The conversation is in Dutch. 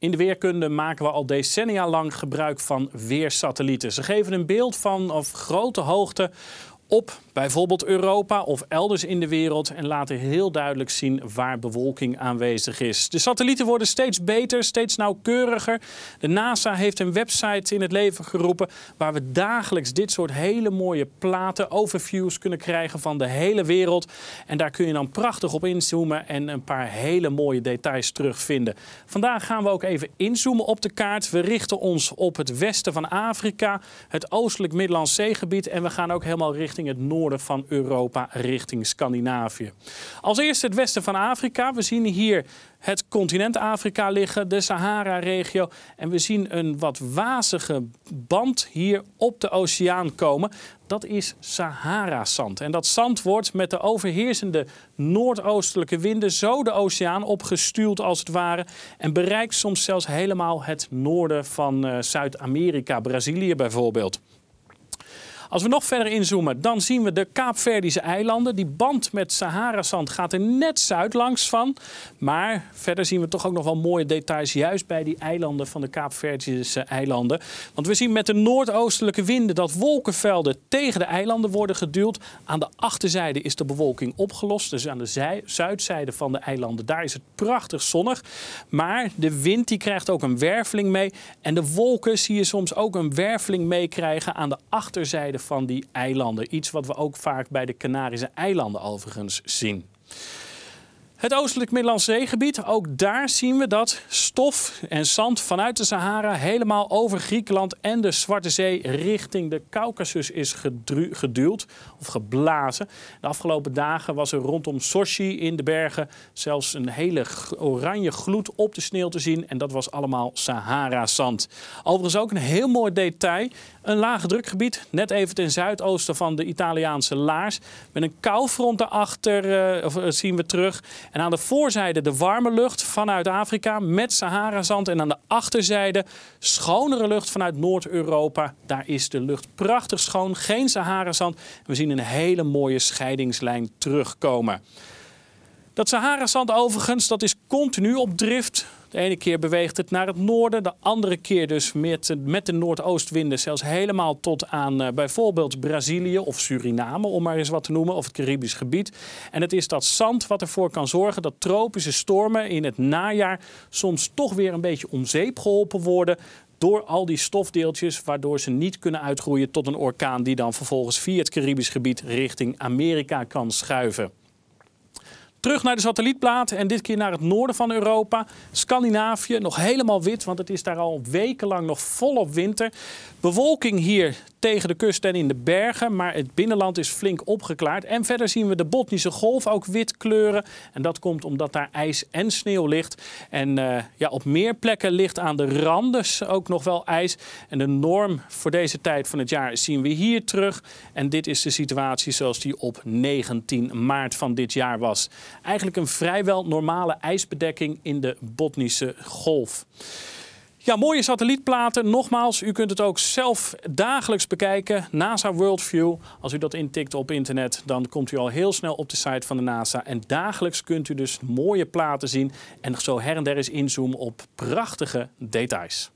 In de weerkunde maken we al decennia lang gebruik van weersatellieten. Ze geven een beeld van of grote hoogte op bijvoorbeeld Europa of elders in de wereld en laten heel duidelijk zien waar bewolking aanwezig is. De satellieten worden steeds beter, steeds nauwkeuriger. De NASA heeft een website in het leven geroepen waar we dagelijks dit soort hele mooie platen, overviews kunnen krijgen van de hele wereld. En daar kun je dan prachtig op inzoomen en een paar hele mooie details terugvinden. Vandaag gaan we ook even inzoomen op de kaart. We richten ons op het westen van Afrika, het oostelijk Middellandse zeegebied en we gaan ook helemaal richting het noorden van Europa, richting Scandinavië. Als eerste het westen van Afrika. We zien hier het continent Afrika liggen, de Sahara-regio. En we zien een wat wazige band hier op de oceaan komen. Dat is Sahara-zand. En dat zand wordt met de overheersende noordoostelijke winden zo de oceaan opgestuurd als het ware. En bereikt soms zelfs helemaal het noorden van eh, Zuid-Amerika, Brazilië bijvoorbeeld. Als we nog verder inzoomen, dan zien we de Kaapverdische eilanden. Die band met Sahara-zand gaat er net zuidlangs van. Maar verder zien we toch ook nog wel mooie details, juist bij die eilanden van de Kaapverdische eilanden. Want we zien met de noordoostelijke winden dat wolkenvelden tegen de eilanden worden geduwd. Aan de achterzijde is de bewolking opgelost, dus aan de zuidzijde van de eilanden. Daar is het prachtig zonnig, maar de wind die krijgt ook een werveling mee. En de wolken zie je soms ook een werveling meekrijgen aan de achterzijde van die eilanden. Iets wat we ook vaak bij de Canarische eilanden overigens zien. Het oostelijk Middellandse zeegebied, ook daar zien we dat stof en zand vanuit de Sahara helemaal over Griekenland en de Zwarte Zee richting de Caucasus is geduwd of geblazen. De afgelopen dagen was er rondom Sochi in de bergen zelfs een hele oranje gloed op de sneeuw te zien en dat was allemaal Sahara-zand. Overigens ook een heel mooi detail, een lage drukgebied net even ten zuidoosten van de Italiaanse Laars met een koufront erachter. uh, zien we terug en aan de voorzijde de warme lucht vanuit Afrika met Sahara-zand. En aan de achterzijde schonere lucht vanuit Noord-Europa. Daar is de lucht prachtig schoon, geen Sahara-zand. We zien een hele mooie scheidingslijn terugkomen. Dat Sahara-zand overigens, dat is continu op drift. De ene keer beweegt het naar het noorden, de andere keer dus met, met de noordoostwinden zelfs helemaal tot aan eh, bijvoorbeeld Brazilië of Suriname, om maar eens wat te noemen, of het Caribisch gebied. En het is dat zand wat ervoor kan zorgen dat tropische stormen in het najaar soms toch weer een beetje om zeep geholpen worden door al die stofdeeltjes, waardoor ze niet kunnen uitgroeien tot een orkaan die dan vervolgens via het Caribisch gebied richting Amerika kan schuiven. Terug naar de satellietplaat en dit keer naar het noorden van Europa. Scandinavië, nog helemaal wit, want het is daar al wekenlang nog volop winter. Bewolking hier tegen de kust en in de bergen. Maar het binnenland is flink opgeklaard. En verder zien we de Botnische Golf ook wit kleuren. En dat komt omdat daar ijs en sneeuw ligt. En eh, ja, op meer plekken ligt aan de randen ook nog wel ijs. En de norm voor deze tijd van het jaar zien we hier terug. En dit is de situatie zoals die op 19 maart van dit jaar was. Eigenlijk een vrijwel normale ijsbedekking in de Botnische Golf. Ja, mooie satellietplaten. Nogmaals, u kunt het ook zelf dagelijks bekijken. NASA Worldview. Als u dat intikt op internet, dan komt u al heel snel op de site van de NASA. En dagelijks kunt u dus mooie platen zien en zo her en der eens inzoomen op prachtige details.